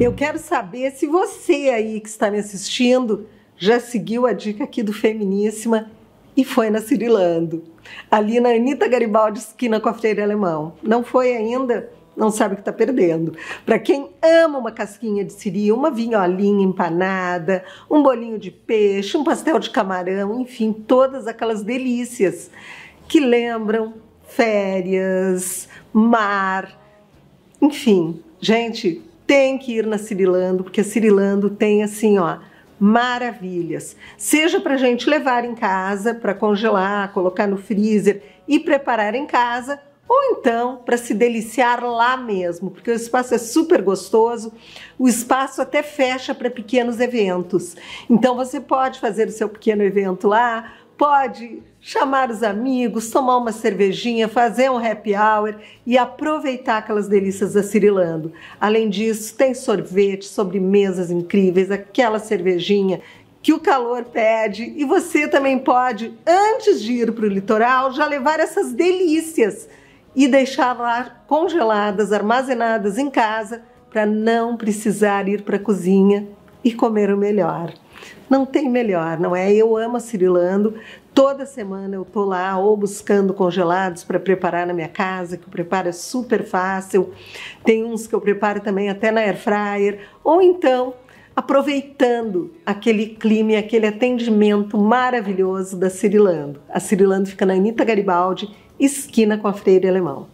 Eu quero saber se você aí que está me assistindo já seguiu a dica aqui do Feminíssima e foi na Cirilando, ali na Anitta Garibaldi, esquina com a Freira Alemão. Não foi ainda? Não sabe o que está perdendo. Para quem ama uma casquinha de siri, uma vinholinha empanada, um bolinho de peixe, um pastel de camarão, enfim, todas aquelas delícias que lembram férias, mar, enfim. Gente, tem que ir na Cirilando, porque a Cirilando tem assim, ó, maravilhas. Seja para gente levar em casa, para congelar, colocar no freezer e preparar em casa, ou então para se deliciar lá mesmo, porque o espaço é super gostoso, o espaço até fecha para pequenos eventos. Então você pode fazer o seu pequeno evento lá, pode chamar os amigos, tomar uma cervejinha, fazer um happy hour e aproveitar aquelas delícias da Cirilando. Além disso, tem sorvete, sobremesas incríveis, aquela cervejinha que o calor pede e você também pode, antes de ir para o litoral, já levar essas delícias e deixar lá congeladas, armazenadas em casa para não precisar ir para a cozinha e comer o melhor. Não tem melhor, não é? Eu amo a Cirilando. Toda semana eu tô lá ou buscando congelados para preparar na minha casa, que o preparo é super fácil. Tem uns que eu preparo também até na air fryer, ou então aproveitando aquele clima e aquele atendimento maravilhoso da Cirilando. A Cirilando fica na Anitta Garibaldi, esquina com a Freire Alemão.